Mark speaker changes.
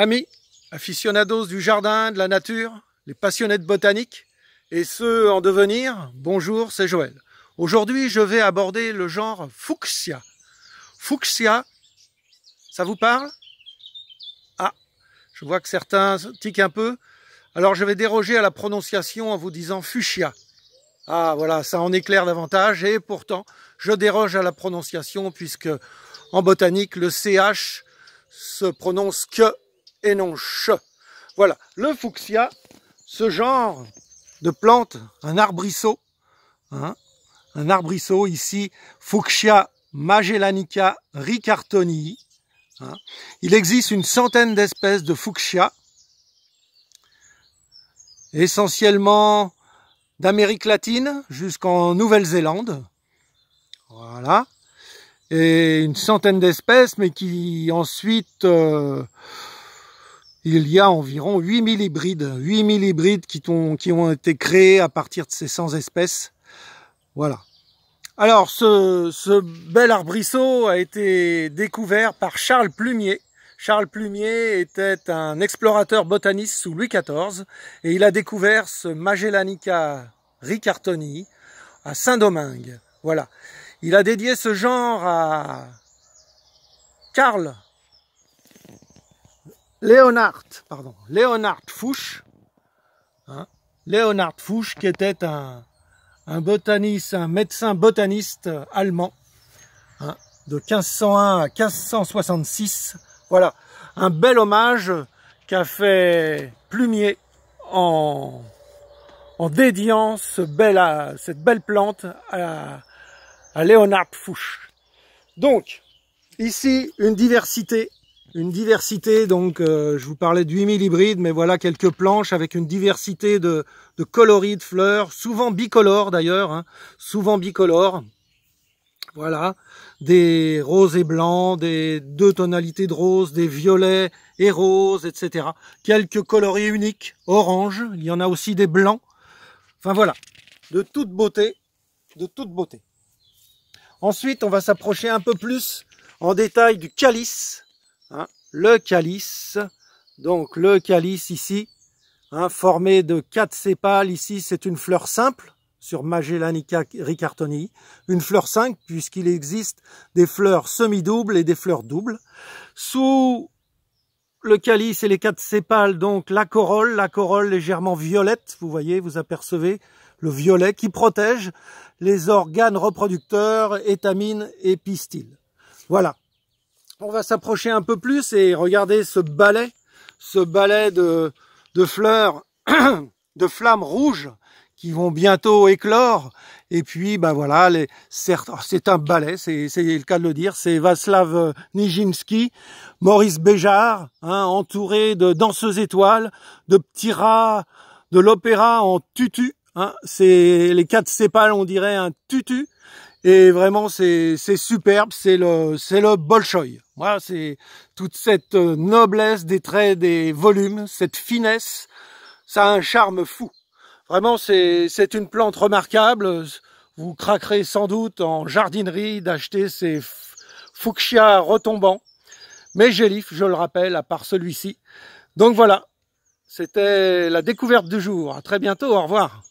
Speaker 1: Amis, aficionados du jardin, de la nature, les passionnés de botanique et ceux en devenir, bonjour, c'est Joël. Aujourd'hui, je vais aborder le genre fuchsia. Fuchsia, ça vous parle Ah, je vois que certains tiquent un peu. Alors, je vais déroger à la prononciation en vous disant fuchsia. Ah, voilà, ça en éclaire davantage et pourtant, je déroge à la prononciation puisque en botanique, le CH se prononce que et non ch ». Voilà, le fuchsia, ce genre de plante, un arbrisseau, hein, un arbrisseau ici, fuchsia magellanica ricartoni. Hein. Il existe une centaine d'espèces de fuchsia, essentiellement d'Amérique latine jusqu'en Nouvelle-Zélande. Voilà. Et une centaine d'espèces, mais qui ensuite euh, il y a environ 8000 hybrides, 8000 hybrides qui ont, été créés à partir de ces 100 espèces. Voilà. Alors, ce, bel arbrisseau a été découvert par Charles Plumier. Charles Plumier était un explorateur botaniste sous Louis XIV et il a découvert ce Magellanica ricartoni à Saint-Domingue. Voilà. Il a dédié ce genre à Karl Leonard, pardon, Leonard Fouch, hein, Fouch qui était un, botaniste, un médecin botaniste allemand, hein, de 1501 à 1566. Voilà, un bel hommage qu'a fait Plumier en, en dédiant cette belle plante à, à Léonard Fouch. Donc, ici, une diversité une diversité, donc euh, je vous parlais de 8000 hybrides, mais voilà quelques planches avec une diversité de, coloris de fleurs, souvent bicolores d'ailleurs, hein, souvent bicolores. Voilà, des roses et blancs, des deux tonalités de roses, des violets et roses, etc. Quelques coloris uniques, orange, il y en a aussi des blancs. Enfin voilà, de toute beauté, de toute beauté. Ensuite, on va s'approcher un peu plus en détail du calice. Hein, le calice. Donc le calice ici, hein, formé de quatre sépales. Ici, c'est une fleur simple sur Magellanica ricartoni, une fleur simple puisqu'il existe des fleurs semi-doubles et des fleurs doubles. Sous le calice et les quatre sépales, donc la corolle, la corolle légèrement violette, vous voyez, vous apercevez le violet qui protège les organes reproducteurs, étamines et pistils. Voilà. On va s'approcher un peu plus et regarder ce balai, ce balai de, fleurs, de flammes rouges qui vont bientôt éclore. Et puis, ben voilà, les, oh, c'est un ballet, c'est le cas de le dire. C'est Václav Nijinsky, Maurice Béjart, hein, entouré de danseuses étoiles, de petits rats, de l'opéra en tutu. Hein. c'est les quatre sépales, on dirait un tutu. Et vraiment, c'est superbe, c'est le, le Bolchoï. Voilà, c'est toute cette euh, noblesse des traits, des volumes, cette finesse, ça a un charme fou. Vraiment, c'est une plante remarquable. Vous craquerez sans doute en jardinerie d'acheter ces fuchsias retombants. Mais gélif, je le rappelle, à part celui-ci. Donc voilà, c'était la découverte du jour. À très bientôt, au revoir.